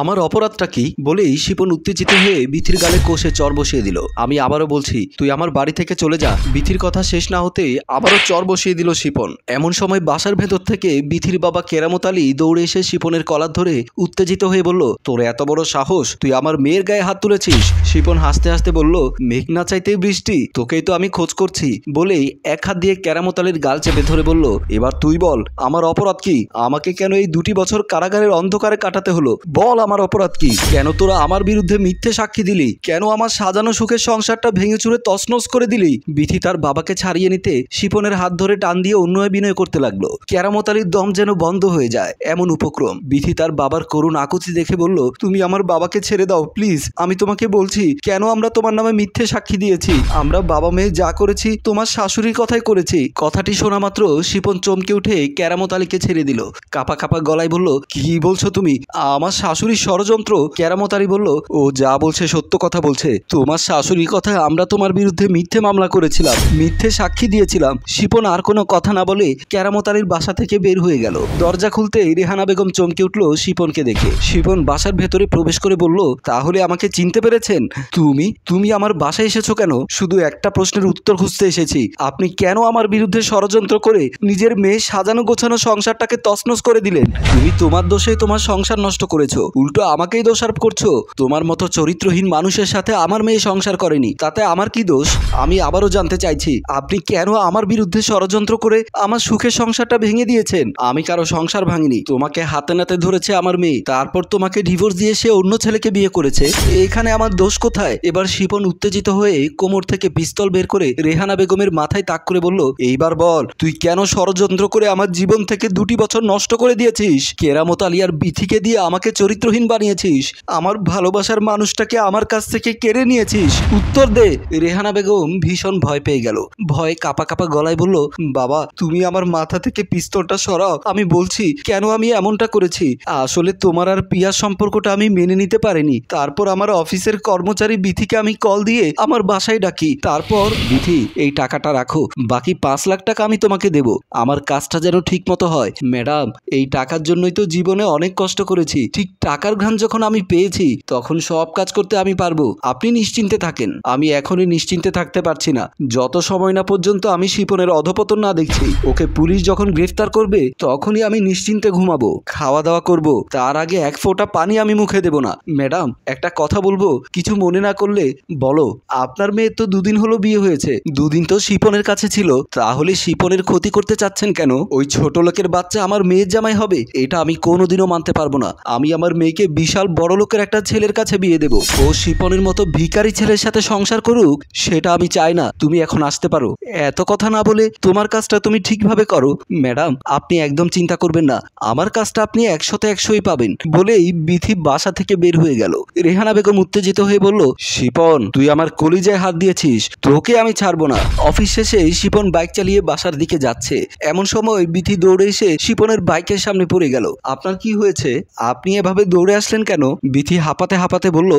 আমার অপরাধটা কি বলেই শিপন উত্তেজিত হয়ে বিথির গালে কোষে চর বসিয়ে দিল আমি আবারও বলছি তুই আমার বাড়ি থেকে চলে যা বিথির কথা শেষ না হতে আবারও চর বসিয়ে দিল শিপন এমন সময় বাসার ভেতর থেকে বিথির বাবা কেরামত আলী দৌড়ে এসে শিপনের কলার ধরে উত্তেজিত হয়ে বলল তোর এত বড় সাহস তুই আমার মেয়ের গায়ে হাত তুলেছিস শিপন হাসতে হাসতে বলল মেঘ না চাইতেই বৃষ্টি তোকেই তো আমি খোঁজ করছি বলেই এক হাত দিয়ে কেরামত আলীর গাল চেপে ধরে বলল এবার তুই বল আমার অপরাধ কি আমাকে কেন এই দুটি বছর কারাগারের অন্ধকারে কাটাতে হলো বল আমার অপরাধ কি কেন তোরা আমার বিরুদ্ধে মিথ্যে সাক্ষী দিলি কেন আমার সাজানো সুখের সংসারটা ভেঙে চুরে তছনছ করে দিলি বিথি তার বাবাকে ছাড়িয়ে নিতে শিপনের হাত ধরে টান দিয়ে অন্যয় বিনয় করতে লাগলো ক্যারামতালির দম যেন বন্ধ হয়ে যায় এমন উপক্রম বিথি তার বাবার করুণ আকুতি দেখে বলল তুমি আমার বাবাকে ছেড়ে দাও প্লিজ আমি তোমাকে বলছি কেন আমরা তোমার নামে মিথ্যে সাক্ষী দিয়েছি আমরা বাবা মেয়ে যা করেছি তোমার শাশুড়ির কথাই করেছি কথাটি শোনা মাত্র শিপন চমকে উঠে ক্যারামতালিকে ছেড়ে দিল কাপা কাপা গলায় বলল কি বলছো তুমি আমার শাশুড়ি শাশুড়ির ষড়যন্ত্র কেরামতারি বলল ও যা বলছে সত্য কথা বলছে তোমার শাশুড়ির কথা আমরা তোমার বিরুদ্ধে মিথ্যে মামলা করেছিলাম মিথ্যে সাক্ষী দিয়েছিলাম শিপন আর কোনো কথা না বলে কেরামতারির বাসা থেকে বের হয়ে গেল দরজা খুলতে রেহানা বেগম চমকে উঠল শিপনকে দেখে শিপন বাসার ভেতরে প্রবেশ করে বলল তাহলে আমাকে চিনতে পেরেছেন তুমি তুমি আমার বাসায় এসেছো কেন শুধু একটা প্রশ্নের উত্তর খুঁজতে এসেছি আপনি কেন আমার বিরুদ্ধে ষড়যন্ত্র করে নিজের মেয়ে সাজানো গোছানো সংসারটাকে তছনছ করে দিলেন তুমি তোমার দোষে তোমার সংসার নষ্ট করেছো উল্টো আমাকেই দোষারোপ করছো তোমার মতো চরিত্রহীন মানুষের সাথে আমার মেয়ে সংসার করেনি তাতে আমার কি দোষ আমি আবারও জানতে চাইছি আপনি কেন আমার বিরুদ্ধে ষড়যন্ত্র করে আমার সুখের সংসারটা ভেঙে দিয়েছেন আমি কারো সংসার ভাঙিনি তোমাকে হাতে নাতে ধরেছে আমার মেয়ে তারপর তোমাকে ডিভোর্স দিয়ে সে অন্য ছেলেকে বিয়ে করেছে এখানে আমার দোষ কোথায় এবার শিপন উত্তেজিত হয়ে কোমর থেকে পিস্তল বের করে রেহানা বেগমের মাথায় তাক করে বলল এইবার বল তুই কেন ষড়যন্ত্র করে আমার জীবন থেকে দুটি বছর নষ্ট করে দিয়েছিস কেরামত আলিয়ার বিথিকে দিয়ে আমাকে চরিত্র নেত্রহীন বানিয়েছিস আমার ভালোবাসার মানুষটাকে আমার কাছ থেকে কেড়ে নিয়েছিস উত্তর দে রেহানা বেগম ভীষণ ভয় পেয়ে গেল ভয় কাপা কাপা গলায় বলল বাবা তুমি আমার মাথা থেকে পিস্তলটা সরাও আমি বলছি কেন আমি এমনটা করেছি আসলে তোমার আর পিয়ার সম্পর্কটা আমি মেনে নিতে পারিনি তারপর আমার অফিসের কর্মচারী বিথিকে আমি কল দিয়ে আমার বাসায় ডাকি তারপর বিথি এই টাকাটা রাখো বাকি পাঁচ লাখ টাকা আমি তোমাকে দেব আমার কাজটা যেন ঠিক মতো হয় ম্যাডাম এই টাকার জন্যই তো জীবনে অনেক কষ্ট করেছি ঠিক টাকা টাকার ঘ্রাণ যখন আমি পেয়েছি তখন সব কাজ করতে আমি পারবো আপনি নিশ্চিন্তে থাকেন আমি এখনই নিশ্চিন্তে থাকতে পারছি না যত সময় না পর্যন্ত আমি শিপনের অধপতন না দেখছি ওকে পুলিশ যখন গ্রেফতার করবে তখনই আমি নিশ্চিন্তে ঘুমাবো খাওয়া দাওয়া করব তার আগে এক ফোঁটা পানি আমি মুখে দেব না ম্যাডাম একটা কথা বলবো কিছু মনে না করলে বলো আপনার মেয়ে তো দুদিন হলো বিয়ে হয়েছে দুদিন তো শিপনের কাছে ছিল তাহলে শিপনের ক্ষতি করতে চাচ্ছেন কেন ওই ছোট লোকের বাচ্চা আমার মেয়ের জামাই হবে এটা আমি কোনোদিনও মানতে পারবো না আমি আমার মেয়ে মেয়েকে বিশাল বড় লোকের একটা ছেলের কাছে বিয়ে দেব ও শিপনের মতো ভিকারি ছেলের সাথে সংসার করুক সেটা আমি চাই না তুমি এখন আসতে পারো এত কথা না বলে তোমার কাজটা তুমি ঠিকভাবে করো ম্যাডাম আপনি একদম চিন্তা করবেন না আমার কাজটা আপনি একশোতে একশোই পাবেন বলেই বিথি বাসা থেকে বের হয়ে গেল রেহানা বেগম উত্তেজিত হয়ে বলল শিপন তুই আমার কলিজায় হাত দিয়েছিস তোকে আমি ছাড়বো না অফিস শেষে শিপন বাইক চালিয়ে বাসার দিকে যাচ্ছে এমন সময় বিথি দৌড়ে এসে শিপনের বাইকের সামনে পড়ে গেল আপনার কি হয়েছে আপনি এভাবে দৌড়ে আসলেন কেন বিথি হাঁপাতে হাঁপাতে বলল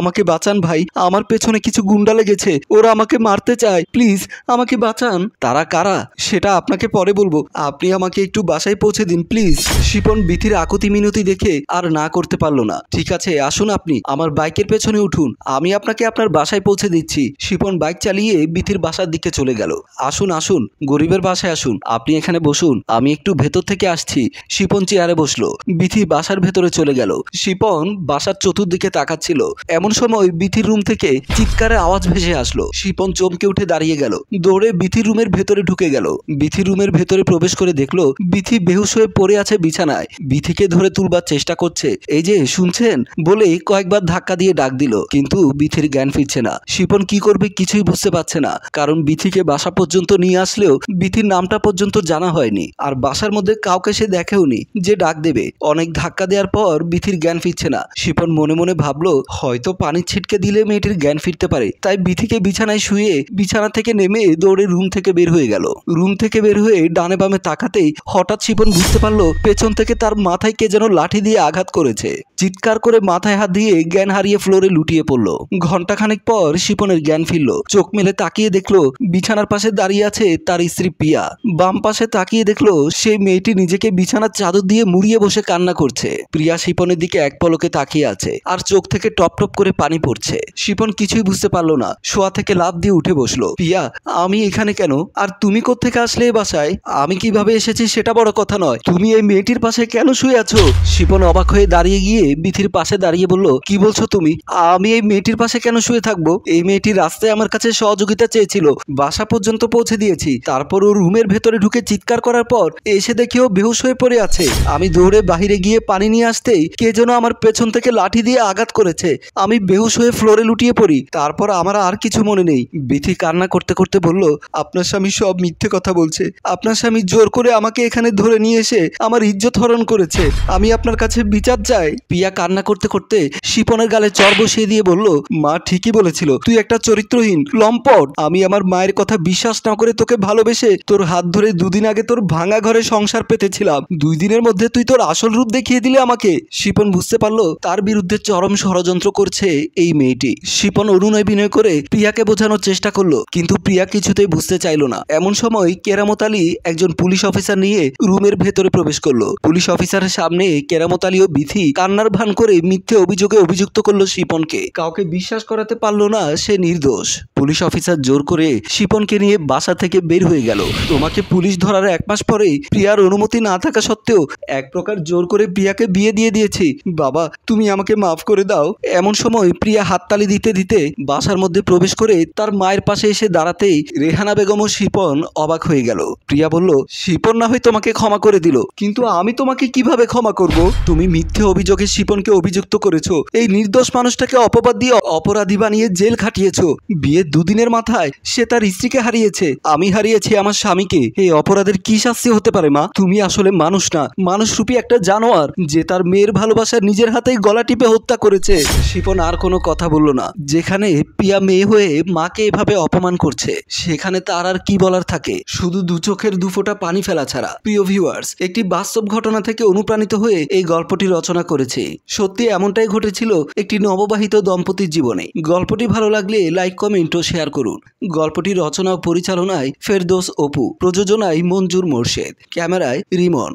আমাকে বাঁচান ভাই আমার পেছনে কিছু গুন্ডা লেগেছে ওরা আমাকে মারতে চায় প্লিজ আমাকে বাঁচান তারা কারা সেটা আপনাকে পরে বলবো আপনি আমাকে একটু বাসায় পৌঁছে দিন প্লিজ শিপন বিথির আকুতি মিনতি দেখে আর না করতে পারলো না ঠিক আছে আসুন আপনি আমার বাইকের পেছনে উঠুন আমি আপনাকে আপনার বাসায় পৌঁছে দিচ্ছি শিপন বাইক চালিয়ে বিথির বাসার দিকে চলে গেল আসুন আসুন গরিবের বাসায় আসুন আপনি এখানে বসুন আমি একটু ভেতর থেকে আসছি শিপন চেয়ারে বসলো বিথি বাসার ভেতরে চলে গেল শিপন বাসার চতুর্দিকে তাকাচ্ছিল এমন সময় বিথির রুম থেকে চিৎকারে আওয়াজ ভেসে আসলো শিপন চমকে উঠে দাঁড়িয়ে গেল দৌড়ে বিথির রুমের ভেতরে ঢুকে গেল বিথি রুমের ভেতরে প্রবেশ করে দেখলো বিথি বেহুশ হয়ে পড়ে আছে বিছানায় বিথিকে ধরে তুলবার চেষ্টা করছে এই যে শুনছেন বলেই কয়েকবার ধাক্কা দিয়ে ডাক দিল কিন্তু বিথির জ্ঞান ফিরছে না শিপন কি করবে কিছুই বুঝতে পারছে না কারণ বিথিকে বাসা পর্যন্ত নিয়ে আসলেও বিথির নামটা পর্যন্ত জানা হয়নি আর বাসার মধ্যে কাউকে সে দেখেওনি যে ডাক দেবে অনেক ধাক্কা দেওয়ার পর বিথি বুদ্ধির জ্ঞান ফিরছে না শিপন মনে মনে ভাবলো হয়তো পানি ছিটকে দিলে মেয়েটির জ্ঞান ফিরতে পারে তাই বিথিকে বিছানায় শুয়ে বিছানা থেকে নেমে দৌড়ে রুম থেকে বের হয়ে গেল রুম থেকে বের হয়ে ডানে বামে তাকাতেই হঠাৎ শিপন বুঝতে পারলো পেছন থেকে তার মাথায় কে যেন লাঠি দিয়ে আঘাত করেছে চিৎকার করে মাথায় হাত দিয়ে জ্ঞান হারিয়ে ফ্লোরে লুটিয়ে পড়লো ঘন্টাখানেক পর শিপনের জ্ঞান ফিরল চোখ মেলে তাকিয়ে দেখলো বিছানার পাশে দাঁড়িয়ে আছে তার স্ত্রী পিয়া বাম পাশে তাকিয়ে দেখলো সেই মেয়েটি নিজেকে বিছানার চাদর দিয়ে মুড়িয়ে বসে কান্না করছে প্রিয়া শিপনের শিপনের দিকে এক পলকে তাকিয়ে আছে আর চোখ থেকে টপ টপ করে পানি পড়ছে শিপন কিছুই বুঝতে পারলো না শোয়া থেকে লাভ দিয়ে উঠে বসলো পিয়া আমি এখানে কেন আর তুমি কোথেকে আসলে এ বাসায় আমি কিভাবে এসেছি সেটা বড় কথা নয় তুমি এই মেয়েটির পাশে কেন শুয়ে আছো শিপন অবাক হয়ে দাঁড়িয়ে গিয়ে বিথির পাশে দাঁড়িয়ে বলল কি বলছো তুমি আমি এই মেয়েটির পাশে কেন শুয়ে থাকবো এই মেয়েটি রাস্তায় আমার কাছে সহযোগিতা চেয়েছিল বাসা পর্যন্ত পৌঁছে দিয়েছি তারপর ও রুমের ভেতরে ঢুকে চিৎকার করার পর এসে দেখিও বেহুশ হয়ে পড়ে আছে আমি দৌড়ে বাহিরে গিয়ে পানি নিয়ে আসতেই কে কে যেন আমার পেছন থেকে লাঠি দিয়ে আঘাত করেছে আমি বেহুশ হয়ে ফ্লোরে লুটিয়ে পড়ি তারপর আমার আর কিছু মনে নেই বিথি কান্না করতে করতে বলল আপনার স্বামী সব মিথ্যে কথা বলছে আপনার স্বামী জোর করে আমাকে এখানে ধরে নিয়ে এসে আমার ইজ্জত হরণ করেছে আমি আপনার কাছে বিচার চাই পিয়া কান্না করতে করতে শিপনের গালে চর বসিয়ে দিয়ে বলল মা ঠিকই বলেছিল তুই একটা চরিত্রহীন লম্পট আমি আমার মায়ের কথা বিশ্বাস না করে তোকে ভালোবেসে তোর হাত ধরে দুদিন আগে তোর ভাঙা ঘরে সংসার পেতেছিলাম দুই দিনের মধ্যে তুই তোর আসল রূপ দেখিয়ে দিলে আমাকে শিপ শিপন বুঝতে পারলো তার বিরুদ্ধে চরম ষড়যন্ত্র করছে এই মেয়েটি শিপন অরুণয় বিনয় করে প্রিয়াকে বোঝানোর চেষ্টা করলো কিন্তু প্রিয়া কিছুতেই বুঝতে চাইল না এমন সময় কেরামত আলী একজন পুলিশ অফিসার নিয়ে রুমের ভেতরে প্রবেশ করলো পুলিশ অফিসারের সামনে কেরামত আলী ও বিথি কান্নার ভান করে মিথ্যে অভিযোগে অভিযুক্ত করলো শিপনকে কাউকে বিশ্বাস করাতে পারলো না সে নির্দোষ পুলিশ অফিসার জোর করে শিপনকে নিয়ে বাসা থেকে বের হয়ে গেল তোমাকে পুলিশ ধরার এক মাস পরেই প্রিয়ার অনুমতি না থাকা সত্ত্বেও এক প্রকার জোর করে প্রিয়াকে বিয়ে দিয়ে দিয়েছে বলি বাবা তুমি আমাকে মাফ করে দাও এমন সময় প্রিয়া হাততালি দিতে দিতে বাসার মধ্যে প্রবেশ করে তার মায়ের পাশে এসে দাঁড়াতেই রেহানা বেগম ও শিপন অবাক হয়ে গেল প্রিয়া বলল শিপন না হয় তোমাকে ক্ষমা করে দিল কিন্তু আমি তোমাকে কিভাবে ক্ষমা করব তুমি মিথ্যে অভিযোগে শিপনকে অভিযুক্ত করেছো এই নির্দোষ মানুষটাকে অপবাদ দিয়ে অপরাধী বানিয়ে জেল খাটিয়েছ বিয়ের দুদিনের মাথায় সে তার স্ত্রীকে হারিয়েছে আমি হারিয়েছি আমার স্বামীকে এই অপরাধের কি শাস্তি হতে পারে মা তুমি আসলে মানুষ না মানুষ রূপী একটা জানোয়ার যে তার মেয়ের ভালো ভালোবাসা নিজের হাতেই গলা টিপে হত্যা করেছে শিপন আর কোনো কথা বলল না যেখানে পিয়া মেয়ে হয়ে মাকে এভাবে অপমান করছে সেখানে তার আর কি বলার থাকে শুধু দু চোখের দুফোটা পানি ফেলা ছাড়া প্রিয় ভিউয়ার্স একটি বাস্তব ঘটনা থেকে অনুপ্রাণিত হয়ে এই গল্পটি রচনা করেছে সত্যি এমনটাই ঘটেছিল একটি নববাহিত দম্পতির জীবনে গল্পটি ভালো লাগলে লাইক কমেন্ট ও শেয়ার করুন গল্পটি রচনা ও পরিচালনায় ফেরদোস অপু প্রযোজনায় মঞ্জুর মোর্শেদ ক্যামেরায় রিমন